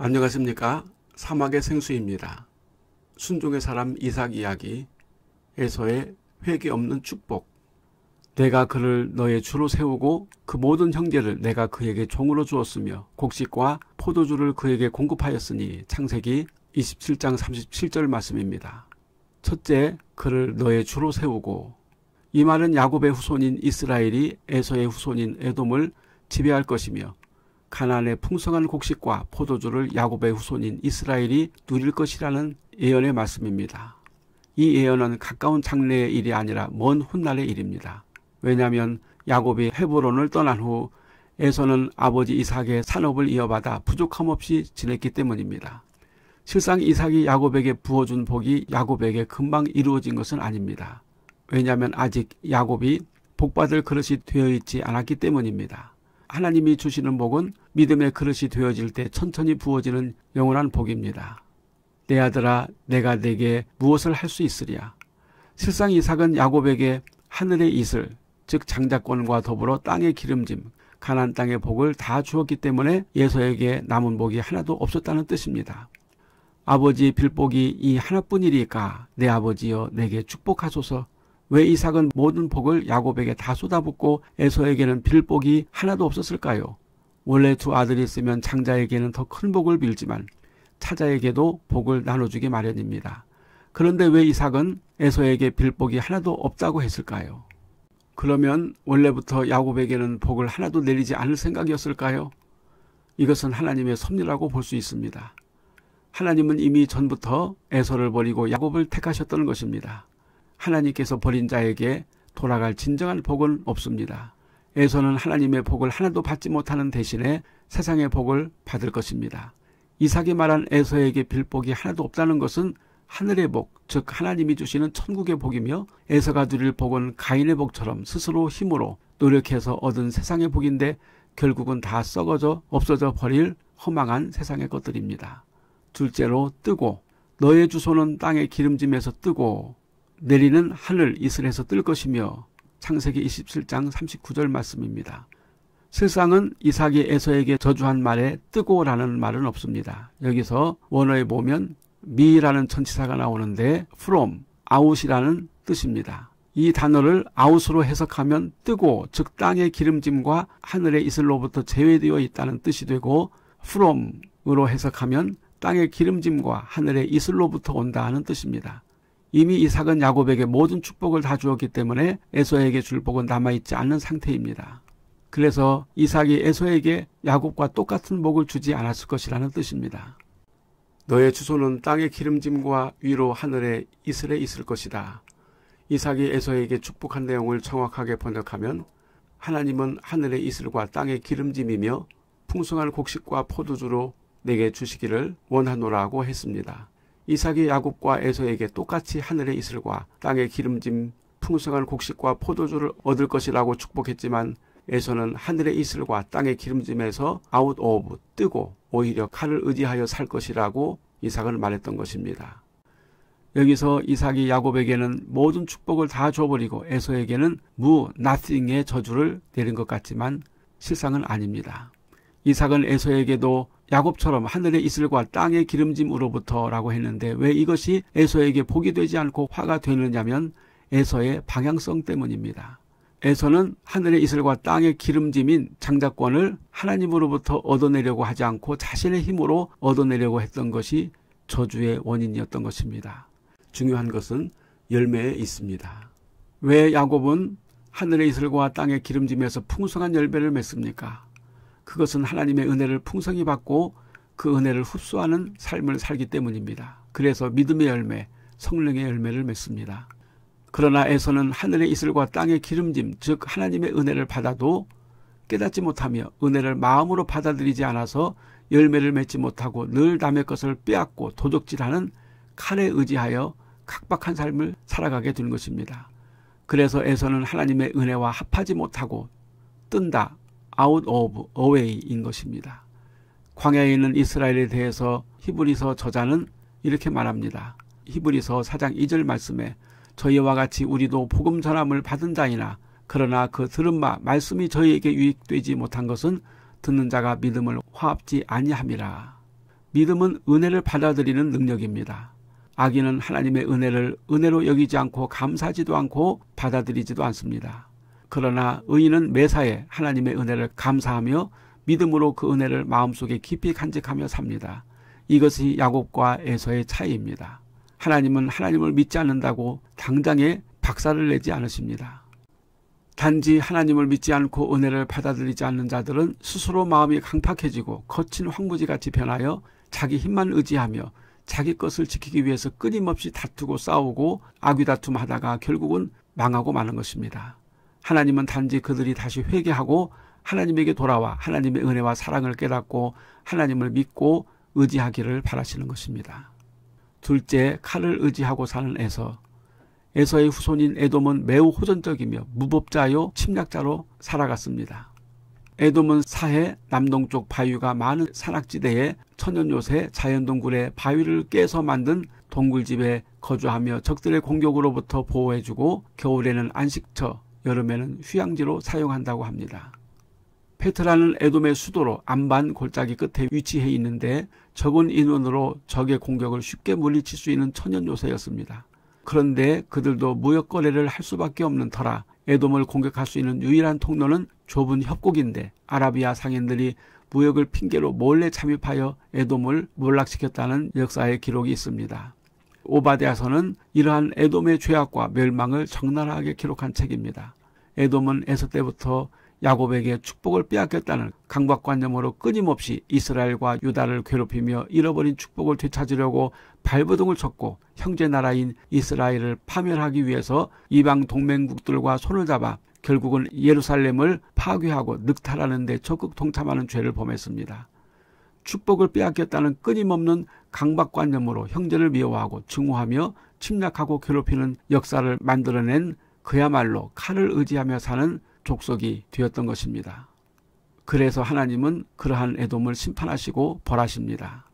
안녕하십니까 사막의 생수입니다. 순종의 사람 이삭 이야기 에서의 회개 없는 축복 내가 그를 너의 주로 세우고 그 모든 형제를 내가 그에게 종으로 주었으며 곡식과 포도주를 그에게 공급하였으니 창세기 27장 37절 말씀입니다. 첫째 그를 너의 주로 세우고 이 말은 야곱의 후손인 이스라엘이 에서의 후손인 에돔을 지배할 것이며 가나안의 풍성한 곡식과 포도주를 야곱의 후손인 이스라엘이 누릴 것이라는 예언의 말씀입니다. 이 예언은 가까운 장래의 일이 아니라 먼 훗날의 일입니다. 왜냐하면 야곱이 헤브론을 떠난 후 에서는 아버지 이삭의 산업을 이어받아 부족함 없이 지냈기 때문입니다. 실상 이삭이 야곱에게 부어준 복이 야곱에게 금방 이루어진 것은 아닙니다. 왜냐하면 아직 야곱이 복받을 그릇이 되어 있지 않았기 때문입니다. 하나님이 주시는 복은 믿음의 그릇이 되어질 때 천천히 부어지는 영원한 복입니다. 내 아들아 내가 내게 무엇을 할 수 있으랴. 실상 이삭은 야곱에게 하늘의 이슬 즉 장자권과 더불어 땅의 기름짐 가난 땅의 복을 다 주었기 때문에 예서에게 남은 복이 하나도 없었다는 뜻입니다. 아버지 빌복이 이 하나뿐이리까 내 아버지여 내게 축복하소서 왜 이삭은 모든 복을 야곱에게 다 쏟아붓고 에서에게는 빌 복이 하나도 없었을까요? 원래 두 아들이 있으면 장자에게는 더 큰 복을 빌지만 차자에게도 복을 나눠주기 마련입니다. 그런데 왜 이삭은 에서에게 빌 복이 하나도 없다고 했을까요? 그러면 원래부터 야곱에게는 복을 하나도 내리지 않을 생각이었을까요? 이것은 하나님의 섭리라고 볼 수 있습니다. 하나님은 이미 전부터 에서를 버리고 야곱을 택하셨던 것입니다. 하나님께서 버린 자에게 돌아갈 진정한 복은 없습니다. 에서는 하나님의 복을 하나도 받지 못하는 대신에 세상의 복을 받을 것입니다. 이삭이 말한 에서에게 빌복이 하나도 없다는 것은 하늘의 복, 즉 하나님이 주시는 천국의 복이며 에서가 누릴 복은 가인의 복처럼 스스로 힘으로 노력해서 얻은 세상의 복인데 결국은 다 썩어져 없어져 버릴 허망한 세상의 것들입니다. 둘째로 뜨고 너의 주소는 땅의 기름짐에서 뜨고 내리는 하늘 이슬에서 뜰 것이며 창세기 27장 39절 말씀입니다. 세상은 이삭이 에서에게 저주한 말에 뜨고라는 말은 없습니다. 여기서 원어에 보면 미라는 천치사가 나오는데 from, out이라는 뜻입니다. 이 단어를 아웃으로 해석하면 뜨고 즉 땅의 기름짐과 하늘의 이슬로부터 제외되어 있다는 뜻이 되고 from으로 해석하면 땅의 기름짐과 하늘의 이슬로부터 온다 하는 뜻입니다. 이미 이삭은 야곱에게 모든 축복을 다 주었기 때문에 에서에게 줄 복은 남아있지 않는 상태입니다. 그래서 이삭이 에서에게 야곱과 똑같은 복을 주지 않았을 것이라는 뜻입니다. 너의 주소는 땅의 기름짐과 위로 하늘의 이슬에 있을 것이다. 이삭이 에서에게 축복한 내용을 정확하게 번역하면 하나님은 하늘의 이슬과 땅의 기름짐이며 풍성한 곡식과 포도주로 내게 주시기를 원하노라고 했습니다. 이삭이 야곱과 에서에게 똑같이 하늘의 이슬과 땅의 기름짐 풍성한 곡식과 포도주를 얻을 것이라고 축복했지만 에서는 하늘의 이슬과 땅의 기름짐에서 아웃 오브 뜨고 오히려 칼을 의지하여 살 것이라고 이삭을 말했던 것입니다. 여기서 이삭이 야곱에게는 모든 축복을 다 줘버리고 에서에게는 무, nothing의 저주를 내린 것 같지만 실상은 아닙니다. 이삭은 에서에게도 야곱처럼 하늘의 이슬과 땅의 기름짐으로부터라고 했는데 왜 이것이 에서에게 복이 되지 않고 화가 되느냐면 에서의 방향성 때문입니다. 에서는 하늘의 이슬과 땅의 기름짐인 장자권을 하나님으로부터 얻어내려고 하지 않고 자신의 힘으로 얻어내려고 했던 것이 저주의 원인이었던 것입니다. 중요한 것은 열매에 있습니다. 왜 야곱은 하늘의 이슬과 땅의 기름짐에서 풍성한 열매를 맺습니까? 그것은 하나님의 은혜를 풍성히 받고 그 은혜를 흡수하는 삶을 살기 때문입니다. 그래서 믿음의 열매, 성령의 열매를 맺습니다. 그러나 에서는 하늘의 이슬과 땅의 기름짐, 즉 하나님의 은혜를 받아도 깨닫지 못하며 은혜를 마음으로 받아들이지 않아서 열매를 맺지 못하고 늘 남의 것을 빼앗고 도둑질하는 칼에 의지하여 각박한 삶을 살아가게 된 것입니다. 그래서 에서는 하나님의 은혜와 합하지 못하고 뜬다, out of, away인 것입니다. 광야에 있는 이스라엘에 대해서 히브리서 저자는 이렇게 말합니다. 히브리서 4장 2절 말씀에 저희와 같이 우리도 복음 전함을 받은 자이나 그러나 그 들은 바 말씀이 저희에게 유익되지 못한 것은 듣는 자가 믿음을 화합지 아니함이라. 믿음은 은혜를 받아들이는 능력입니다. 악인은 하나님의 은혜를 은혜로 여기지 않고 감사하지도 않고 받아들이지도 않습니다. 그러나 의인은 매사에 하나님의 은혜를 감사하며 믿음으로 그 은혜를 마음속에 깊이 간직하며 삽니다. 이것이 야곱과 에서의 차이입니다. 하나님은 하나님을 믿지 않는다고 당장에 박살을 내지 않으십니다. 단지 하나님을 믿지 않고 은혜를 받아들이지 않는 자들은 스스로 마음이 강팍해지고 거친 황무지같이 변하여 자기 힘만 의지하며 자기 것을 지키기 위해서 끊임없이 다투고 싸우고 악귀다툼하다가 결국은 망하고 마는 것입니다. 하나님은 단지 그들이 다시 회개하고 하나님에게 돌아와 하나님의 은혜와 사랑을 깨닫고 하나님을 믿고 의지하기를 바라시는 것입니다. 둘째, 칼을 의지하고 사는 에서. 에서의 후손인 에돔은 매우 호전적이며 무법자요 침략자로 살아갔습니다. 에돔은 사해 남동쪽 바위가 많은 산악지대에 천연 요새 자연 동굴에 바위를 깨서 만든 동굴집에 거주하며 적들의 공격으로부터 보호해주고 겨울에는 안식처 여름에는 휴양지로 사용한다고 합니다. 페트라는 에돔의 수도로 암반 골짜기 끝에 위치해 있는데 적은 인원으로 적의 공격을 쉽게 물리칠 수 있는 천연 요새였습니다. 그런데 그들도 무역 거래를 할 수밖에 없는 터라 에돔을 공격할 수 있는 유일한 통로는 좁은 협곡인데 아라비아 상인들이 무역을 핑계로 몰래 잠입하여 에돔을 몰락시켰다는 역사의 기록이 있습니다. 오바데아서는 이러한 에돔의 죄악과 멸망을 적나라하게 기록한 책입니다. 에돔은 에서 때부터 야곱에게 축복을 빼앗겼다는 강박관념으로 끊임없이 이스라엘과 유다를 괴롭히며 잃어버린 축복을 되찾으려고 발버둥을 쳤고 형제 나라인 이스라엘을 파멸하기 위해서 이방 동맹국들과 손을 잡아 결국은 예루살렘을 파괴하고 늑탈하는 데 적극 동참하는 죄를 범했습니다. 축복을 빼앗겼다는 끊임없는 강박관념으로 형제를 미워하고 증오하며 침략하고 괴롭히는 역사를 만들어낸 그야말로 칼을 의지하며 사는 족속이 되었던 것입니다. 그래서 하나님은 그러한 애돔을 심판하시고 벌하십니다.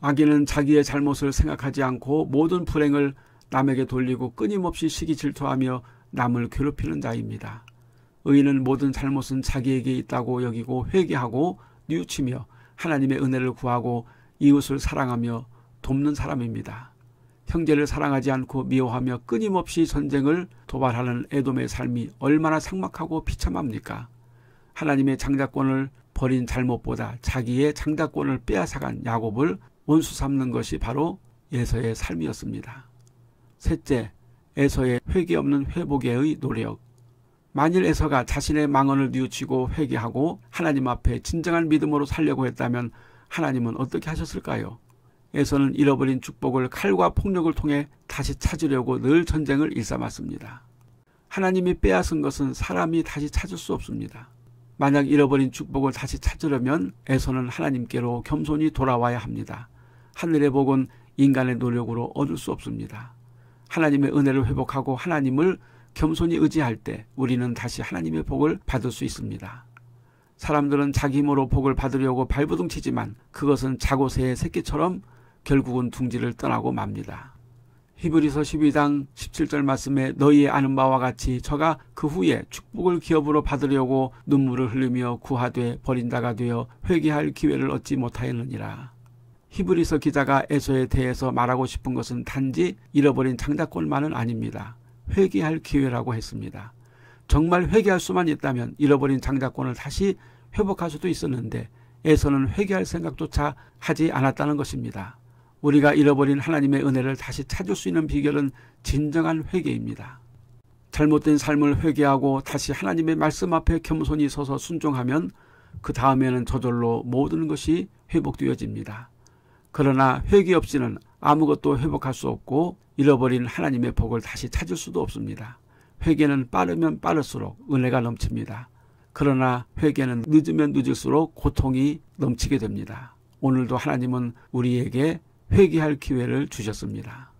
아기는 자기의 잘못을 생각하지 않고 모든 불행을 남에게 돌리고 끊임없이 시기 질투하며 남을 괴롭히는 자입니다. 의인은 모든 잘못은 자기에게 있다고 여기고 회개하고 뉘우치며 하나님의 은혜를 구하고 이웃을 사랑하며 돕는 사람입니다. 형제를 사랑하지 않고 미워하며 끊임없이 전쟁을 도발하는 애돔의 삶이 얼마나 상막하고 비참합니까? 하나님의 장자권을 버린 잘못보다 자기의 장자권을 빼앗아간 야곱을 원수 삼는 것이 바로 에서의 삶이었습니다. 셋째, 에서의 회개 없는 회복의 노력. 만일 에서가 자신의 망언을 뉘우치고 회개하고 하나님 앞에 진정한 믿음으로 살려고 했다면 하나님은 어떻게 하셨을까요? 에서는 잃어버린 축복을 칼과 폭력을 통해 다시 찾으려고 늘 전쟁을 일삼았습니다. 하나님이 빼앗은 것은 사람이 다시 찾을 수 없습니다. 만약 잃어버린 축복을 다시 찾으려면 에서는 하나님께로 겸손히 돌아와야 합니다. 하늘의 복은 인간의 노력으로 얻을 수 없습니다. 하나님의 은혜를 회복하고 하나님을 겸손히 의지할 때 우리는 다시 하나님의 복을 받을 수 있습니다. 사람들은 자기 힘으로 복을 받으려고 발버둥 치지만 그것은 자고새의 새끼처럼 결국은 둥지를 떠나고 맙니다. 히브리서 12장 17절 말씀에 너희의 아는 바와 같이 저가 그 후에 축복을 기업으로 받으려고 눈물을 흘리며 구하되 버린다가 되어 회개할 기회를 얻지 못하였느니라. 히브리서 기자가 에서에 대해서 말하고 싶은 것은 단지 잃어버린 장작골만은 아닙니다. 회개할 기회라고 했습니다. 정말 회개할 수만 있다면 잃어버린 장자권을 다시 회복할 수도 있었는데 에서는 회개할 생각조차 하지 않았다는 것입니다. 우리가 잃어버린 하나님의 은혜를 다시 찾을 수 있는 비결은 진정한 회개입니다. 잘못된 삶을 회개하고 다시 하나님의 말씀 앞에 겸손히 서서 순종하면 그 다음에는 저절로 모든 것이 회복되어집니다. 그러나 회개 없이는 아무것도 회복할 수 없고 잃어버린 하나님의 복을 다시 찾을 수도 없습니다. 회개는 빠르면 빠를수록 은혜가 넘칩니다. 그러나 회개는 늦으면 늦을수록 고통이 넘치게 됩니다. 오늘도 하나님은 우리에게 회개할 기회를 주셨습니다.